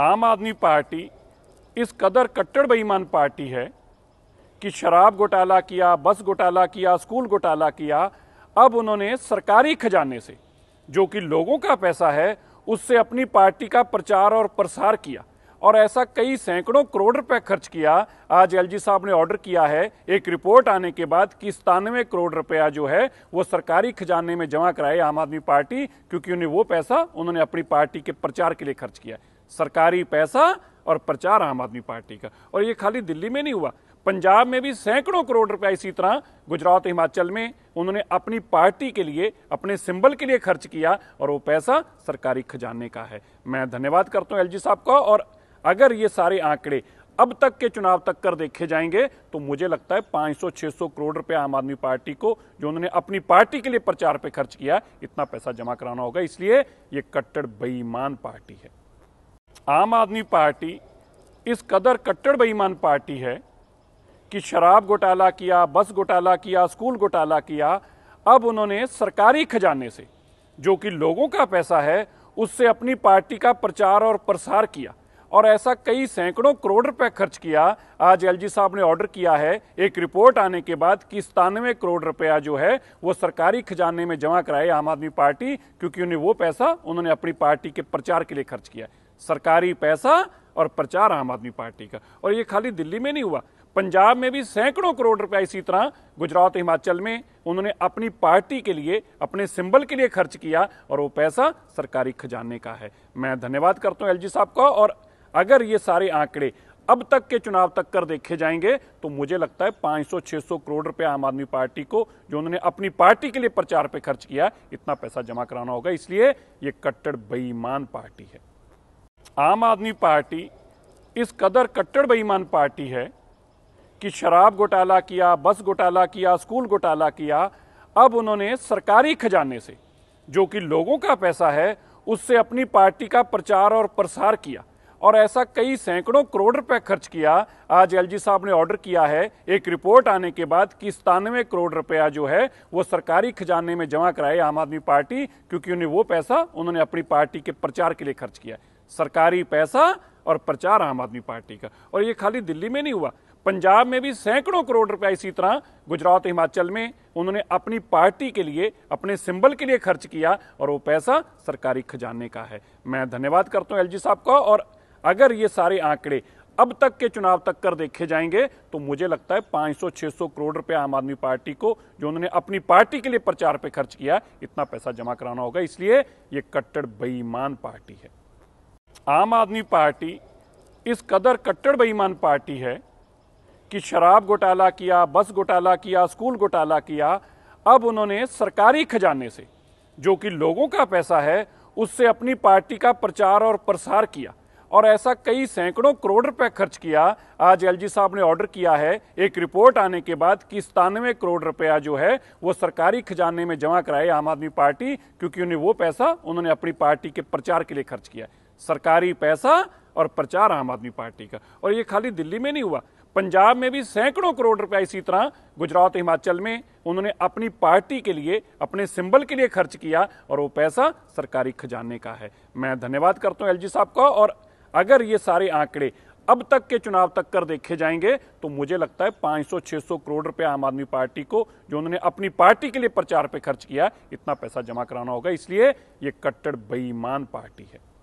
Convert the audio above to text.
आम आदमी पार्टी इस कदर कट्टर बेईमान पार्टी है कि शराब घोटाला किया बस घोटाला किया स्कूल घोटाला किया अब उन्होंने सरकारी खजाने से जो कि लोगों का पैसा है उससे अपनी पार्टी का प्रचार और प्रसार किया और ऐसा कई सैकड़ों करोड़ रुपए खर्च किया आज एलजी साहब ने ऑर्डर किया है एक रिपोर्ट आने के बाद कि सतानवे करोड़ रुपया जो है वो सरकारी खजाने में जमा कराए आम आदमी पार्टी क्योंकि उन्हें वो पैसा उन्होंने अपनी पार्टी के प्रचार के लिए खर्च किया है सरकारी पैसा और प्रचार आम आदमी पार्टी का और ये खाली दिल्ली में नहीं हुआ पंजाब में भी सैकड़ों करोड़ रुपया इसी तरह गुजरात हिमाचल में उन्होंने अपनी पार्टी के लिए अपने सिंबल के लिए खर्च किया और वो पैसा सरकारी खजाने का है मैं धन्यवाद करता हूँ एलजी साहब का और अगर ये सारे आंकड़े अब तक के चुनाव तक कर देखे जाएंगे तो मुझे लगता है 500-600 करोड़ रुपए आम आदमी पार्टी को जो उन्होंने अपनी पार्टी के लिए प्रचार पे खर्च किया इतना पैसा जमा कराना होगा इसलिए ये कट्टर बेईमान पार्टी है आम आदमी पार्टी इस कदर कट्टर बेईमान पार्टी है कि शराब घोटाला किया बस घोटाला किया स्कूल घोटाला किया अब उन्होंने सरकारी खजाने से जो कि लोगों का पैसा है उससे अपनी पार्टी का प्रचार और प्रसार किया और ऐसा कई सैकड़ों करोड़ रुपए खर्च किया आज एलजी साहब ने ऑर्डर किया है एक रिपोर्ट आने के बाद कि सतानवे करोड़ रुपया जो है वो सरकारी खजाने में जमा कराए आम आदमी पार्टी क्योंकि उन्हें वो पैसा उन्होंने अपनी पार्टी के प्रचार के लिए खर्च किया है सरकारी पैसा और प्रचार आम आदमी पार्टी का और ये खाली दिल्ली में नहीं हुआ पंजाब में भी सैकड़ों करोड़ रुपया इसी तरह गुजरात हिमाचल में उन्होंने अपनी पार्टी के लिए अपने सिंबल के लिए खर्च किया और वो पैसा सरकारी खजाने का है मैं धन्यवाद करता हूँ एलजी साहब का और अगर ये सारे आंकड़े अब तक के चुनाव तक कर देखे जाएंगे तो मुझे लगता है 500-600 करोड़ रुपए आम आदमी पार्टी को जो उन्होंने अपनी पार्टी के लिए प्रचार पे खर्च किया इतना पैसा जमा कराना होगा इसलिए ये कट्टर बेईमान पार्टी है आम आदमी पार्टी इस कदर कट्टर बेईमान पार्टी है कि शराब घोटाला किया बस घोटाला किया स्कूल घोटाला किया अब उन्होंने सरकारी खजाने से जो कि लोगों का पैसा है उससे अपनी पार्टी का प्रचार और प्रसार किया और ऐसा कई सैकड़ों करोड़ रुपए खर्च किया आज एलजी साहब ने ऑर्डर किया है एक रिपोर्ट आने के बाद कि सतानवे करोड़ रुपया जो है वो सरकारी खजाने में जमा कराए आम आदमी पार्टी क्योंकि उन्हें वो पैसा उन्होंने अपनी पार्टी के प्रचार के लिए खर्च किया है सरकारी पैसा और प्रचार आम आदमी पार्टी का और ये खाली दिल्ली में नहीं हुआ पंजाब में भी सैकड़ों करोड़ रुपया इसी तरह गुजरात हिमाचल में उन्होंने अपनी पार्टी के लिए अपने सिंबल के लिए खर्च किया और वो पैसा सरकारी खजाने का है मैं धन्यवाद करता हूँ एलजी साहब का और अगर ये सारे आंकड़े अब तक के चुनाव तक कर देखे जाएंगे तो मुझे लगता है 500-600 करोड़ रुपए आम आदमी पार्टी को जो उन्होंने अपनी पार्टी के लिए प्रचार पे खर्च किया इतना पैसा जमा कराना होगा इसलिए ये कट्टर बेईमान पार्टी है आम आदमी पार्टी इस कदर कट्टर बेईमान पार्टी है कि शराब घोटाला किया बस घोटाला किया स्कूल घोटाला किया अब उन्होंने सरकारी खजाने से जो कि लोगों का पैसा है उससे अपनी पार्टी का प्रचार और प्रसार किया और ऐसा कई सैकड़ों करोड़ रुपए खर्च किया आज एलजी साहब ने ऑर्डर किया है एक रिपोर्ट आने के बाद कि सतानवे करोड़ रुपया जो है वो सरकारी खजाने में जमा कराए आम आदमी पार्टी क्योंकि उन्हें वो पैसा उन्होंने अपनी पार्टी के प्रचार के लिए खर्च किया है सरकारी पैसा और प्रचार आम आदमी पार्टी का और ये खाली दिल्ली में नहीं हुआ पंजाब में भी सैकड़ों करोड़ रुपया इसी तरह गुजरात हिमाचल में उन्होंने अपनी पार्टी के लिए अपने सिंबल के लिए खर्च किया और वो पैसा सरकारी खजाने का है मैं धन्यवाद करता हूँ एलजी साहब का और अगर ये सारे आंकड़े अब तक के चुनाव तक कर देखे जाएंगे तो मुझे लगता है 500-600 करोड़ रुपए आम आदमी पार्टी को जो उन्होंने अपनी पार्टी के लिए प्रचार पे खर्च किया इतना पैसा जमा कराना होगा इसलिए ये कट्टर बेईमान पार्टी है